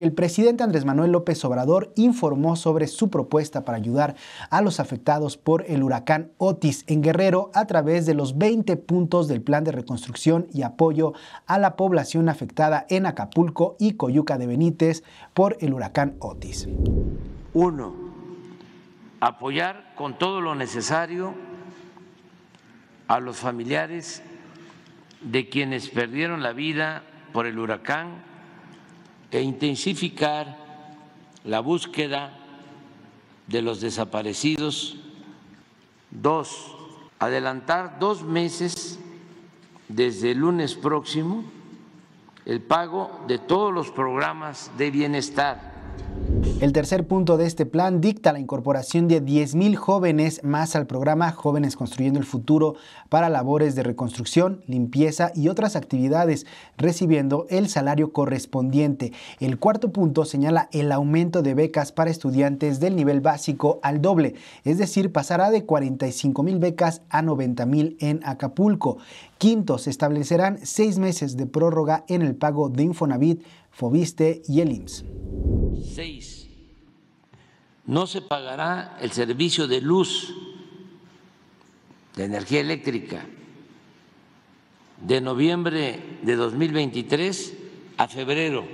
El presidente Andrés Manuel López Obrador informó sobre su propuesta para ayudar a los afectados por el huracán Otis en Guerrero a través de los 20 puntos del Plan de Reconstrucción y Apoyo a la población afectada en Acapulco y Coyuca de Benítez por el huracán Otis. Uno, apoyar con todo lo necesario a los familiares de quienes perdieron la vida por el huracán e intensificar la búsqueda de los desaparecidos. Dos, adelantar dos meses desde el lunes próximo el pago de todos los programas de bienestar el tercer punto de este plan dicta la incorporación de 10.000 jóvenes más al programa Jóvenes Construyendo el Futuro para labores de reconstrucción, limpieza y otras actividades, recibiendo el salario correspondiente. El cuarto punto señala el aumento de becas para estudiantes del nivel básico al doble, es decir, pasará de 45.000 becas a 90.000 en Acapulco. Quinto, se establecerán seis meses de prórroga en el pago de Infonavit, Fobiste y el IMSS. Seis no se pagará el servicio de luz, de energía eléctrica, de noviembre de 2023 a febrero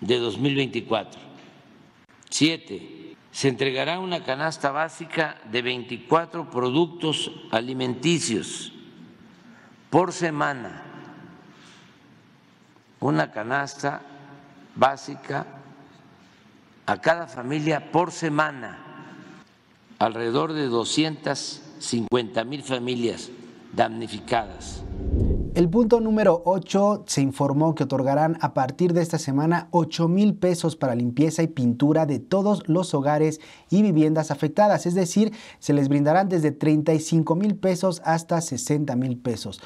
de 2024. Siete, se entregará una canasta básica de 24 productos alimenticios por semana. Una canasta básica a cada familia por semana, alrededor de 250 mil familias damnificadas. El punto número 8 se informó que otorgarán a partir de esta semana 8 mil pesos para limpieza y pintura de todos los hogares y viviendas afectadas, es decir, se les brindarán desde 35 mil pesos hasta 60 mil pesos.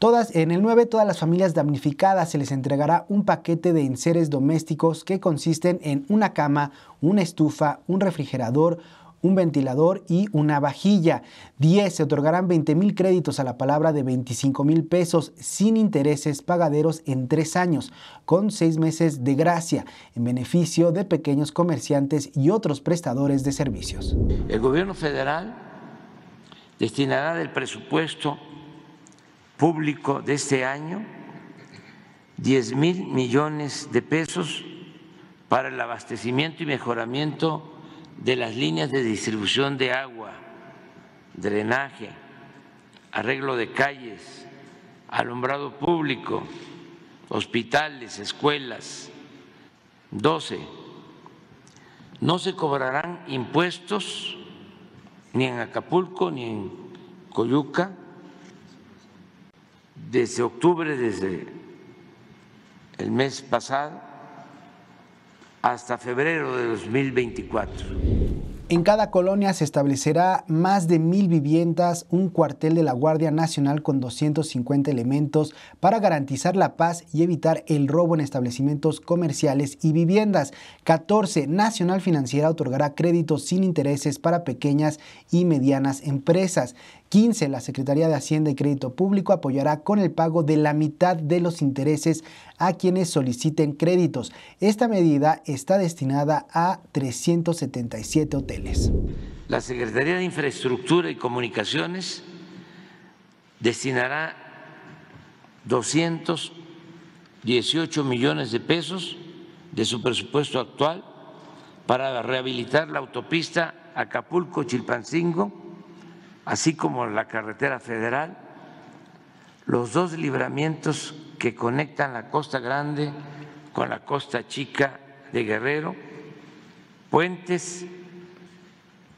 Todas, en el 9, todas las familias damnificadas se les entregará un paquete de enseres domésticos que consisten en una cama, una estufa, un refrigerador, un ventilador y una vajilla. 10. Se otorgarán 20 mil créditos a la palabra de 25 mil pesos sin intereses pagaderos en tres años, con seis meses de gracia, en beneficio de pequeños comerciantes y otros prestadores de servicios. El gobierno federal destinará del presupuesto público de este año 10 mil millones de pesos para el abastecimiento y mejoramiento de las líneas de distribución de agua, drenaje, arreglo de calles, alumbrado público, hospitales, escuelas. 12. No se cobrarán impuestos ni en Acapulco ni en Coyuca desde octubre, desde el mes pasado hasta febrero de 2024. En cada colonia se establecerá más de mil viviendas, un cuartel de la Guardia Nacional con 250 elementos para garantizar la paz y evitar el robo en establecimientos comerciales y viviendas. 14. Nacional Financiera otorgará créditos sin intereses para pequeñas y medianas empresas. 15. La Secretaría de Hacienda y Crédito Público apoyará con el pago de la mitad de los intereses a quienes soliciten créditos. Esta medida está destinada a 377 hoteles. La Secretaría de Infraestructura y Comunicaciones destinará 218 millones de pesos de su presupuesto actual para rehabilitar la autopista Acapulco-Chilpancingo así como la carretera federal, los dos libramientos que conectan la Costa Grande con la Costa Chica de Guerrero, puentes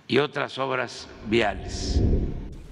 y otras obras viales.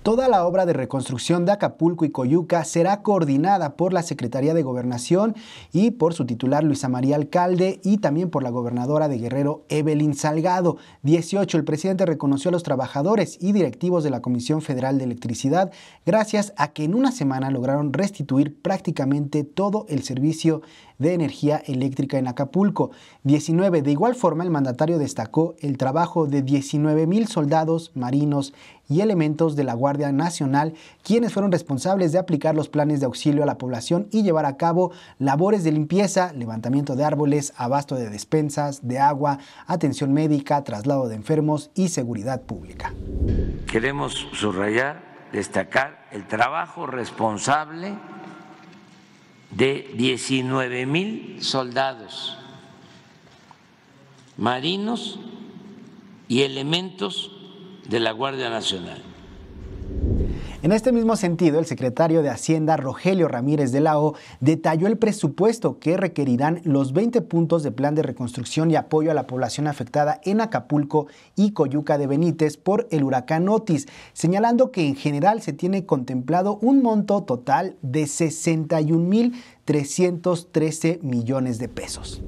Toda la obra de reconstrucción de Acapulco y Coyuca será coordinada por la Secretaría de Gobernación y por su titular Luisa María Alcalde y también por la gobernadora de Guerrero Evelyn Salgado. 18. El presidente reconoció a los trabajadores y directivos de la Comisión Federal de Electricidad gracias a que en una semana lograron restituir prácticamente todo el servicio de energía eléctrica en Acapulco. 19. De igual forma, el mandatario destacó el trabajo de 19 mil soldados, marinos y elementos de la Guardia Nacional, quienes fueron responsables de aplicar los planes de auxilio a la población y llevar a cabo labores de limpieza, levantamiento de árboles, abasto de despensas, de agua, atención médica, traslado de enfermos y seguridad pública. Queremos subrayar, destacar el trabajo responsable de 19 mil soldados marinos y elementos de la Guardia Nacional. En este mismo sentido, el secretario de Hacienda, Rogelio Ramírez de la detalló el presupuesto que requerirán los 20 puntos de plan de reconstrucción y apoyo a la población afectada en Acapulco y Coyuca de Benítez por el huracán Otis, señalando que en general se tiene contemplado un monto total de 61.313 millones de pesos.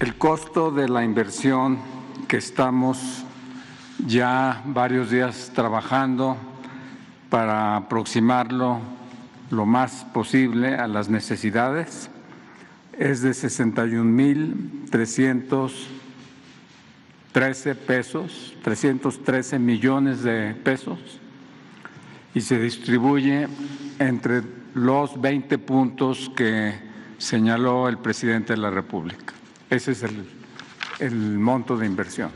El costo de la inversión que estamos ya varios días trabajando para aproximarlo lo más posible a las necesidades. Es de 61.313 pesos, 313 millones de pesos, y se distribuye entre los 20 puntos que señaló el presidente de la República. Ese es el monto de inversión.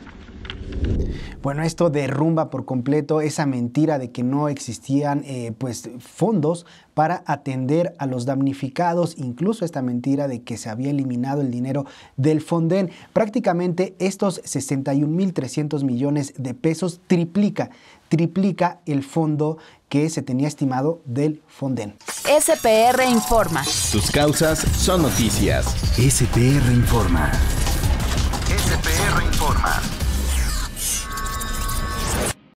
Bueno, esto derrumba por completo esa mentira de que no existían eh, pues, fondos para atender a los damnificados, incluso esta mentira de que se había eliminado el dinero del Fonden. Prácticamente estos 61.300 millones de pesos triplica, triplica el fondo que se tenía estimado del Fonden. SPR Informa. sus causas son noticias. SPR Informa. SPR Informa.